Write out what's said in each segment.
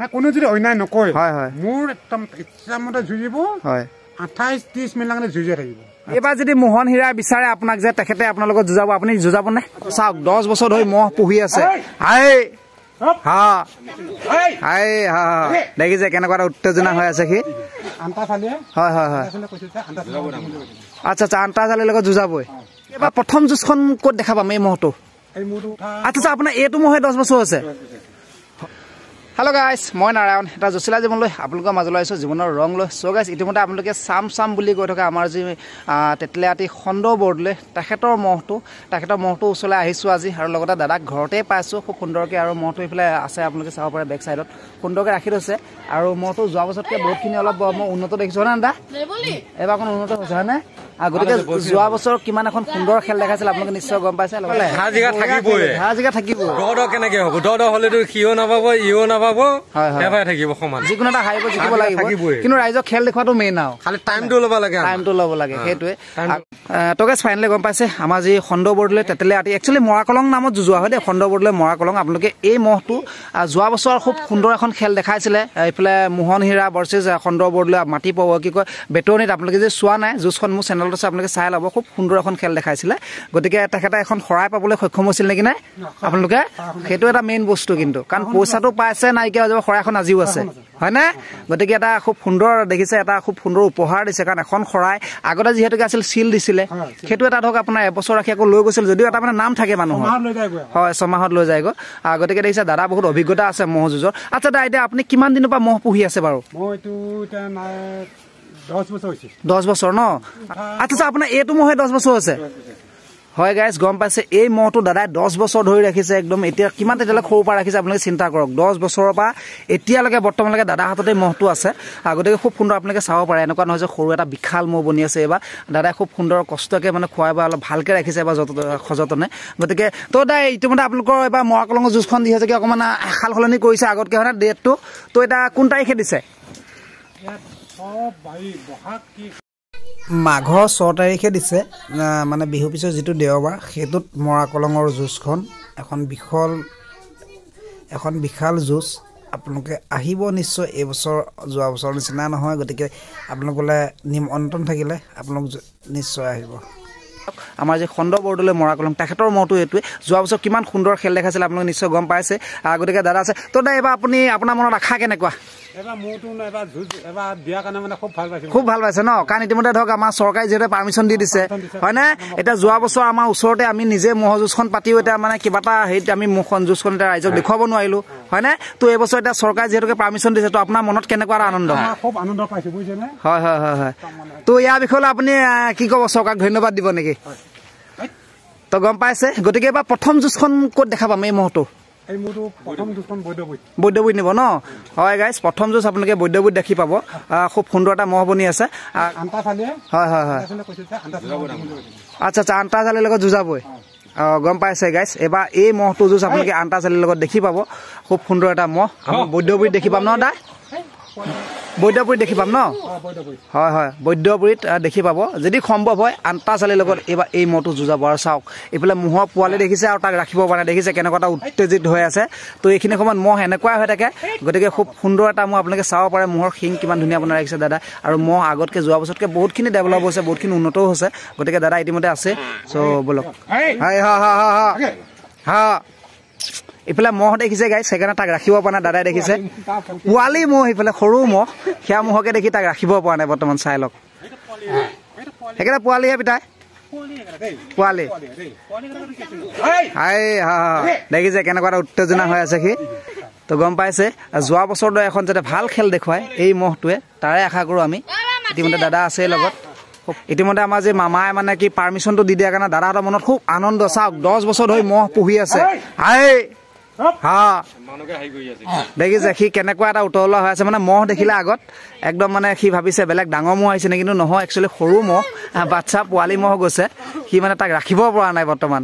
না কোনো যদি অন্যায় নকয় হয় হয় মোৰ একদম ইচ্ছামতে জুজিব হয় আঠাইশ ত্ৰিশ মিনিটলৈকে জুজিয়ে থাকিব এইবাৰ যদি মোহন হীৰাই বিচাৰে আপোনাক যে তেখেতে আপোনালোকক যুঁজাব আপুনি যুঁজাবনে চাওক দহ বছৰ ধৰি মহ পুহি আছে আই হা আই হা দেখিছে কেনেকুৱা এটা উত্তেজনা হৈ আছে সি আচ্ছা আচ্ছা আন্তালিৰ লগত যুঁজাবই এইবাৰ প্ৰথম যুঁজখন ক'ত দেখা পাম এই মহটো আচ্ছা আচ্ছা আপোনাৰ এইটো মহে দহ বছৰ হৈছে হেল্ল' গাইজ মই নাৰায়ণ এটা জুচিলা জীৱনলৈ আপোনালোকৰ মাজলৈ আহিছোঁ জীৱনৰ ৰং লৈ চ' গাইজ ইতিমধ্যে আপোনালোকে চাম চাম বুলি কৈ থকা আমাৰ যি তেতলীয়াটি সন্দৰ বৰদলৈ তেখেতৰ মহটো তেখেতৰ মহটো ওচৰলৈ আহিছোঁ আজি আৰু লগতে দাদাক ঘৰতেই পাইছোঁ খুব সুন্দৰকৈ আৰু মহটো এইফালে আছে আপোনালোকে চাব পাৰে বেক ছাইডত সুন্দৰকৈ ৰাখি থৈছে আৰু মহটো যোৱা বছৰতকৈ বহুতখিনি অলপ মই উন্নত দেখিছোঁ হয়নে দাদা এইবাৰ অকণ উন্নত হৈছে হয়নে গতিকে যোৱা বছৰ কিমান এখন সুন্দৰ খেল দেখাইছিল আপোনালোকে নিশ্চয় গম পাইছে আমাৰ যি খণ্ড বৰদলৈ তেতিয়ালে আতি একচুৱেলি মৰাকলং নামত যুঁজোৱা হয় দেই খণ্ড বৰদলৈ মৰাকলং আপোনালোকে এই মহটো যোৱা বছৰ খুব সুন্দৰ এখন খেল দেখাইছিলে এইফালে মোহন হীৰা বৰ্চেছ খণ্ড বৰদলৈ মাটি পাব কি কয় বেটৰনিত আপোনালোকে যে চোৱা নাই যুঁজখন মোৰ চেনেল চেনেলত আছে আপোনালোকে চাই ল'ব খুব সুন্দৰ এখন খেল দেখাইছিলে গতিকে তেখেতে এখন শৰাই পাবলৈ সক্ষম হৈছিল নেকি নাই আপোনালোকে সেইটো এটা মেইন বস্তু কিন্তু কাৰণ পইচাটো পাইছে নাইকিয়া হৈ যাব শৰাইখন আজিও আছে হয়নে গতিকে এটা খুব সুন্দৰ দেখিছে এটা খুব সুন্দৰ উপহাৰ দিছে কাৰণ এখন শৰাই আগতে যিহেতুকে আছিল চিল দিছিলে সেইটো এটা ধৰক আপোনাৰ এবছৰ ৰাখি আকৌ লৈ গৈছিল যদিও এটা মানে নাম থাকে মানুহৰ হয় ছমাহত লৈ যায়গৈ গতিকে দেখিছে দাদা বহুত অভিজ্ঞতা আছে ম'হ যুঁজৰ আচ্ছা দাদা এতিয়া আপুনি কিমান দিনৰ পৰা ম'হ পুহি আছে বাৰু 10 বছৰ ন আচ্ছা আপোনাৰ এইটো মহে 10 বছৰ আছে হয় গাইজ গম পাইছে এই মহটো দাদাই দহ বছৰ ধৰি ৰাখিছে একদম এতিয়া কিমান তেতিয়ালৈ সৰু পৰা ৰাখিছে আপোনালোকে চিন্তা কৰক দহ বছৰৰ পৰা এতিয়ালৈকে বৰ্তমানলৈকে দাদা হাততে মহটো আছে আগতে খুব সুন্দৰ আপোনালোকে চাব পাৰে এনেকুৱা নহয় যে সৰু এটা বিশাল মহ বনি আছে এইবাৰ দাদাই খুব সুন্দৰ কষ্টকৈ মানে খুৱাই বা অলপ ভালকৈ ৰাখিছে এবাৰ যত সযতনে গতিকে তো দাদা ইতিমধ্যে আপোনালোকৰ এইবাৰ এবাৰ কলঙৰ যুঁজখন দিছে কি অকণমান সাল সলনি কৰিছে আগতকৈ হয় ডেটটো তো এতিয়া কোন তাৰিখে দিছে মাঘৰ ছয় তাৰিখে দিছে মানে বিহু পিছৰ যিটো দেওবাৰ সেইটোত মৰা কলঙৰ যুঁজখন এখন বিশাল এখন বিশাল যুঁজ আপোনালোকে আহিব নিশ্চয় এইবছৰ যোৱা বছৰৰ নিচিনা নহয় গতিকে আপোনালোকলৈ নিমন্ত্ৰণ থাকিলে আপোনালোক নিশ্চয় আহিব আমাৰ যে খণ্ড বৰদলৈ মৰা কলং তেখেতৰ মতো এইটোৱে যোৱা বছৰ কিমান সুন্দৰ খেল দেখাইছিলে আপোনালোকে নিশ্চয় গম পাইছে গতিকে দাদা আছে তো দাদা এইবাৰ আপুনি আপোনাৰ মনত আশা কেনেকুৱা খুব ভাল পাইছে ন কাৰণ ইতিমধ্যে ধৰক আমাৰ চৰকাৰে যিহেতু পাৰ্মিশ্যন দি দিছে হয়নে এতিয়া যোৱা বছৰ আমাৰ ওচৰতে আমি নিজে মহ যুঁজখন পাতিও এতিয়া মানে কিবা এটা হেৰিত আমি মহখন যুঁজখন এতিয়া ৰাইজক দেখুৱাব নোৱাৰিলো হয়নে তো এইবছৰ এতিয়া চৰকাৰে যিহেতুকে পাৰ্মিশ্যন দিছে তো আপোনাৰ মনত কেনেকুৱা এটা আনন্দ হয় হয় হয় হয় তো ইয়াৰ বিষয়লৈ আপুনি কি ক'ব চৰকাৰক ধন্যবাদ দিব নেকি তো গম পাইছে গতিকে এইবাৰ প্ৰথম যুঁজখন ক'ত দেখা পাম এই মহটো বৈদ্যবুধ নিব ন হয় গাইজ প্ৰথম যুঁজ আপোনালোকে বৈদ্যবুধ দেখি পাব খুব সুন্দৰ এটা মহ বনি আছে হয় হয় আচ্ছা আচ্ছা আন্তাজালিৰ লগত যুঁজাবই অঁ গম পাইছে গাইজ এইবাৰ এই মহটো যুঁজ আপোনালোকে আন্তা চালিৰ লগত দেখি পাব খুব সুন্দৰ এটা মহ বৈদ্যবুধ দেখি পাম ন দাই বৈদ্যপুৰীত দেখি পাম ন হয় হয় বৈদ্যপুৰীত দেখি পাব যদি সম্ভৱ হয় আন্তা চালিৰ লগত এইবাৰ এই মহটো যুঁজাব আৰু চাওক এইফালে মহৰ পোৱালি দেখিছে আৰু তাক ৰাখিব পৰা নাই দেখিছে কেনেকুৱা এটা উত্তেজিত হৈ আছে তো এইখিনি সময়ত মহ এনেকুৱাই হৈ থাকে গতিকে খুব সুন্দৰ এটা মহ আপোনালোকে চাব পাৰে মহৰ শিং কিমান ধুনীয়া বনাই ৰাখিছে দাদা আৰু মহ আগতকৈ যোৱা বছৰতকৈ বহুতখিনি ডেভেলপ হৈছে বহুতখিনি উন্নতও হৈছে গতিকে দাদা ইতিমধ্যে আছে চ' বোলক হা হা হা হা হা হা ইফালে মহ দেখিছে গাই সেইকাৰণে তাক ৰাখিব পৰা নাই দাদাই দেখিছে পোৱালি মহ সিফালে সৰু মহ সেয়া মহকে দেখি তাক ৰাখিব পৰা নাই বৰ্তমান চাই লওক সেইকাৰণে পোৱালিহে পিতাই পোৱালি আই হা হা দেখিছে কেনেকুৱা এটা উত্তেজনা হৈ আছে সি তো গম পাইছে যোৱা বছৰ দৰে এখন যাতে ভাল খেল দেখুৱাই এই মহটোৱে তাৰে আশা কৰোঁ আমি ইতিমধ্যে দাদা আছে লগত ইতিমধ্যে আমাৰ যে মামাই মানে কি পাৰ্মিশ্যনটো দি দিয়াৰ কাৰণে দাদাহঁতৰ মনত খুব আনন্দ চাওক দহ বছৰ ধৰি মহ পুহি আছে আই দেখিছে সি কেনেকুৱা এটা উতলোৱা হৈ আছে মানে মহ দেখিলে আগত একদম মানে সি ভাবিছে বেলেগ ডাঙৰ মহ আহিছে কিন্তু নহয় একচুৱেলি সৰু মহ বাচ্ছা পোৱালি মহ গৈছে সি মানে তাক ৰাখিব পৰা নাই বৰ্তমান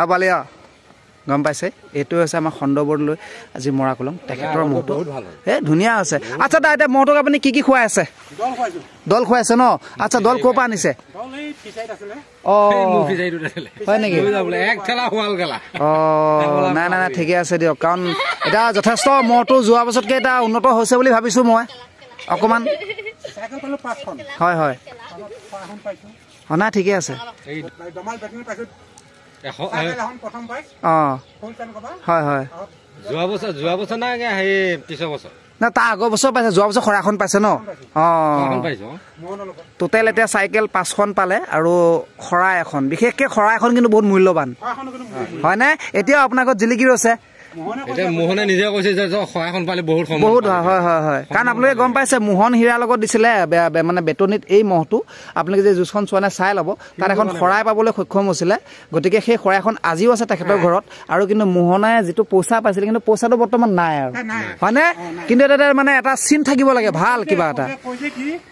হা গম পাইছে এইটোৱে হৈছে আমাৰ খণ্ডবৰলৈ আজি মৰা মৰাকুলম তেখেতৰ মূৰটো এ ধুনীয়া হৈছে আচ্ছা দা এতিয়া মূৰটোক আপুনি কি কি খুৱাই আছে দল খুৱাই আছে ন আচ্ছা দল ক'ৰ পৰা আনিছে হয় নেকি নাই নাই নাই ঠিকে আছে দিয়ক কাৰণ এতিয়া যথেষ্ট মূৰটো যোৱা পাছতকে এতিয়া উন্নত হৈছে বুলি ভাবিছো মই অকণমান হয় হয় নাই ঠিকে আছে টোটেল এতিয়া চাইকেল পাঁচখন পালে আৰু শৰাই এখন বিশেষকে শৰাই এখন কিন্তু বহুত মূল্যৱান হয়নে এতিয়াও আপোনাৰ জিলিকি ৰৈছে এটা মোহনে নিজে কৈছে যে সহায় সন পালে বহুত সময় বহুত হয় হয় হয় কাৰণ আপোনালোকে গম পাইছে মোহন হীৰাৰ লগত দিছিলে মানে বেটনিত এই মহটো আপোনালোকে যে যুঁজখন চোৱা নাই চাই ল'ব তাত এখন শৰাই পাবলৈ সক্ষম হৈছিলে গতিকে সেই শৰাইখন আজিও আছে তেখেতৰ ঘৰত আৰু কিন্তু মোহনে যিটো পইচা পাইছিলে কিন্তু পইচাটো বৰ্তমান নাই আৰু হয়নে কিন্তু এটা মানে এটা চিন থাকিব লাগে ভাল কিবা এটা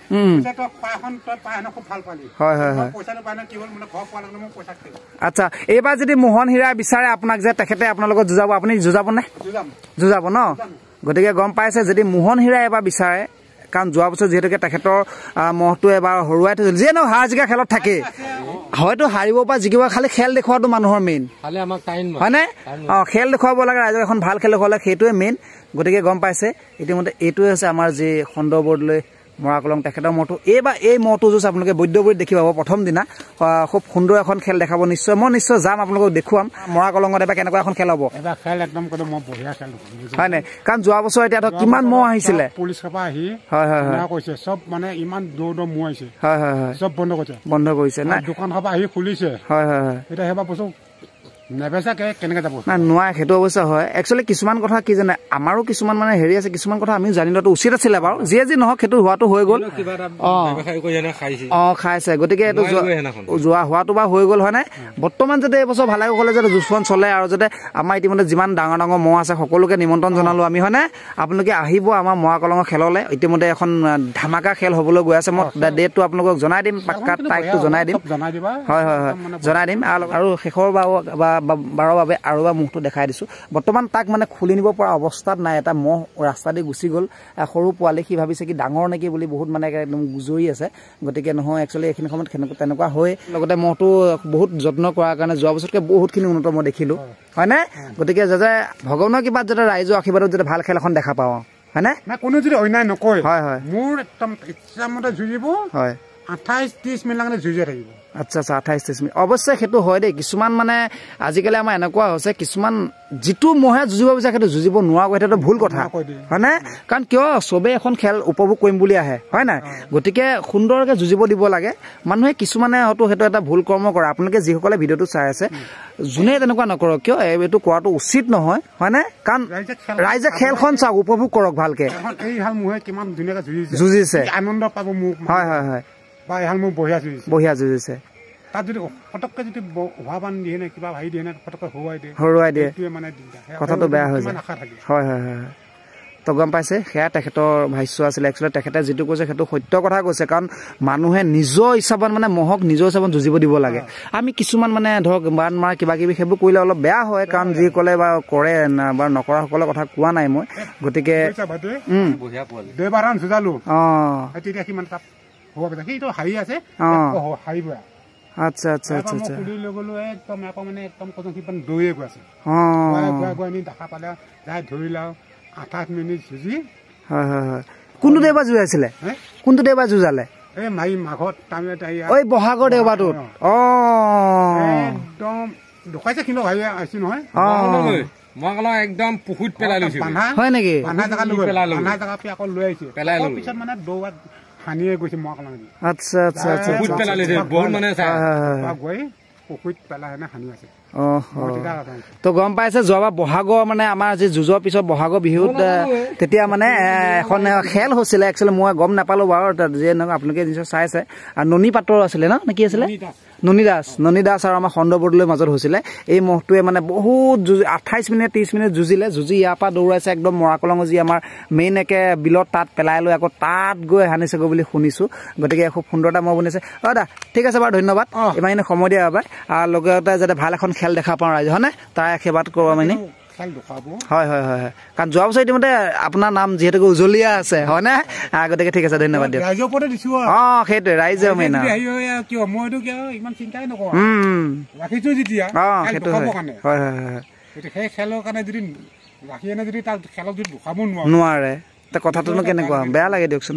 আচ্ছা এইবাৰ যদি মোহন হীৰা বিচাৰে আপোনাক যে তেখেতে আপোনালোকক যুঁজাব আপুনি যুঁজাবনে যুঁজাব ন গতিকে গম পাইছে যদি মোহন হীৰা এবাৰ বিচাৰে কাৰণ যোৱা বছৰ যিহেতুকে তেখেতৰ মহটো এবাৰ হৰুৱাই থৈছিল যিয়ে নহওক হাৰ জিকা খেলত থাকে হয়তো হাৰিব পৰা জিকিব খালি খেল দেখুৱাটো মানুহৰ মেইন হয়নে অঁ খেল দেখুৱাব লাগে ৰাইজক এখন ভাল খেল দেখুৱাব লাগে সেইটোৱে মেইন গতিকে গম পাইছে ইতিমধ্যে এইটোৱে হৈছে আমাৰ যি খণ্ড বৰ্ডলৈ মৰাকলং তেখেতৰ মহটো এইবাৰ এই মহটো যুঁজ আপোনালোকে বৈদ্যপুৰীত দেখি পাব প্ৰথম দিনা খুব সুন্দৰ এখন খেল দেখাব নিশ্চয় মই নিশ্চয় যাম আপোনালোকক দেখুৱাম মৰা কলঙত এবাৰ কেনেকুৱা এখন খেল হ'ব খেল একদম হয়নে কাৰণ যোৱা বছৰ এতিয়া ধৰক কিমান মহ আহিছিলে পুলিচ আহি হয় হয় হয় বন্ধ কৰিছে নাই দোকান সভা আহি খুলিছে হয় হয় হয় এতিয়া সেইবাৰ বস্তু নোৱাৰে সেইটো অৱশ্যে হয় একচুৱেলি কিছুমান কথা কি জানে আমাৰো কিছুমান মানে হেৰি আছে কিছুমান কথা আমি জানি লোৱাটো উচিত আছিলে বাৰু যিয়ে যি নহওক সেইটো হোৱাটো হৈ গল অঁ খাইছে গতিকে এইটো যোৱা হোৱাটো বা হৈ গল হয়নে বৰ্তমান যাতে এইবছৰ ভালে কলে যাতে যুঁজখন চলে আৰু যাতে আমাৰ ইতিমধ্যে যিমান ডাঙৰ ডাঙৰ মহ আছে সকলোকে নিমন্ত্ৰণ জনালো আমি হয়নে আপোনালোকে আহিব আমাৰ মহা কলঙৰ খেললৈ ইতিমধ্যে এখন ধামাকা খেল হবলৈ গৈ আছে মই ডেটটো আপোনালোকক জনাই দিম পাক্কা তাৰিখটো জনাই দিম হয় হয় হয় জনাই দিম আৰু শেষৰ বাৰু বা বাৰৰ বাবে আৰু এবাৰ মুখটো দেখাই দিছোঁ বৰ্তমান তাক মানে খুলি নিব পৰা অৱস্থাত নাই এটা মহ ৰাস্তাদি গুচি গ'ল সৰু পোৱালি সি ভাবিছে কি ডাঙৰ নেকি বুলি বহুত মানে একদম গুজৰি আছে গতিকে নহয় একচুৱেলি এইখিনি সময়ত তেনেকুৱা হয় লগতে মহটো বহুত যত্ন কৰাৰ কাৰণে যোৱা বছৰতকৈ বহুতখিনি উন্নত মই দেখিলোঁ হয়নে গতিকে যাতে ভগৱানৰ কিবা যাতে ৰাইজৰ আশীৰ্বাদত যাতে ভাল খেল এখন দেখা পাওঁ হয়নে নাই কোনো যদি অন্যায় নকয় হয় হয় মোৰ একদম ইচ্ছামতে জুৰিব হয় আঠাইছ ত্ৰিছ মিনিটলৈকে জুইজুৱাই থাকিব আচ্ছা আচ্ছা আঠাইছ ত্ৰিছ মিনিট অৱশ্যে সেইটো হয় দেই কিছুমান মানে আজিকালি আমাৰ এনেকুৱা হৈছে কিছুমান যিটো মহে যুঁজিব বিচাৰে সেইটো যুঁজিব নোৱাৰাকৈ সেইটো ভুল কথা হয়নে কাৰণ কিয় চবেই এখন খেল উপভোগ কৰিম বুলি আহে হয় নাই গতিকে সুন্দৰকৈ যুঁজিব দিব লাগে মানুহে কিছুমানে হয়তো সেইটো এটা ভুল কৰ্ম কৰে আপোনালোকে যিসকলে ভিডিঅ'টো চাই আছে যোনে তেনেকুৱা নকৰক কিয় এইটো কৰাটো উচিত নহয় হয়নে কাৰণ ৰাইজে খেলখন চাওক উপভোগ কৰক ভালকে যুঁজিছে হয় হয় হয় গম পাইছে সেয়া তেখেতৰ ভাষ্য আছিলে একচুৱেলি তেখেতে যিটো কৈছে সেইটো সত্য কথা কৈছে কাৰণ মানুহে নিজৰ হিচাপত মানে মহক নিজৰ হিচাপত যুঁজিব দিব লাগে আমি কিছুমান মানে ধৰক বান মাৰ কিবা কিবি সেইবোৰ কৰিলে অলপ বেয়া হয় কাৰণ যি কলে বা কৰে বা নকৰা সকলৰ কথা কোৱা নাই মই গতিকে কোনটো দেওবাৰ জুই আছিলে কোনটো দেওবাৰ জুজালে বহাগৰ দেওবাৰটোত অম দেখাইছে কিন্তু ভাবি আহিছো নহয় অঁ মই কলো একদম পুখুৰীত পেলাই লৈছো হয় নেকি পেলাই লৈ আহিছে পেলাই লৈ পিছত মানে দৌৰা খানিয়ে গৈছে মকলা আচ্ছা আচ্ছা আচ্ছা কুকুৰ পেলালে দে বহুত মানে গৈ কুকুৰ পেলাই না খানি আছে তো গম পাইছে যোৱাবাৰ বহাগৰ মানে আমাৰ যি যুঁজৰ পিছত বহাগৰ বিহুত তেতিয়া মানে এখন খেল হৈছিলে মই গম নাপালো বাৰু যে আপোনালোকে নিজৰ চাইছে আৰু ননী পাত্ৰ আছিলে ন নে কি আছিলে ননী দাস ননী দাস আৰু আমাৰ বৰদলৈ মাজত হৈছিলে এই মহটোৱে মানে বহুত যুঁজি আঠাইছ মিনিট ত্ৰিছ মিনিট যুঁজিলে যুঁজি ইয়াৰ পৰা দৌৰাইছে একদম মৰাকলং যি আমাৰ মেইন একে বিলত তাত পেলাই লৈ আকৌ তাত গৈ হানিছেগৈ বুলি শুনিছোঁ গতিকে খুব সুন্দৰ এটা মই বনিছে অঁ দা ঠিক আছে বাৰু ধন্যবাদ ইমানখিনি সময় দিয়া বাবে আৰু লগতে যাতে ভাল এখন খেল দেখা পাওঁ ৰাইজ হয়নে তাৰ আশীৰ্বাদ কৰোঁ আমি হয় হয় হয় হয় কাৰণ যোৱা বছৰ ইতিমধ্যে আপোনাৰ নাম যিহেতুকে উজলিয়া আছে হয়নে গতিকে ঠিক আছে ধন্যবাদ দিয়ক ৰাইজৰ দিছো অঁ সেইটোৱে ৰাইজে মেইন ৰাখিছো যেতিয়া অঁ সেইটো হয় হয় হয় সেই খেলৰ কাৰণে যদি ৰাখি আনে যদি তাক খেলত যদি দেখাব নোৱাৰে নোৱাৰে কথাটোনো কেনেকুৱা বেয়া লাগে দিয়কচোন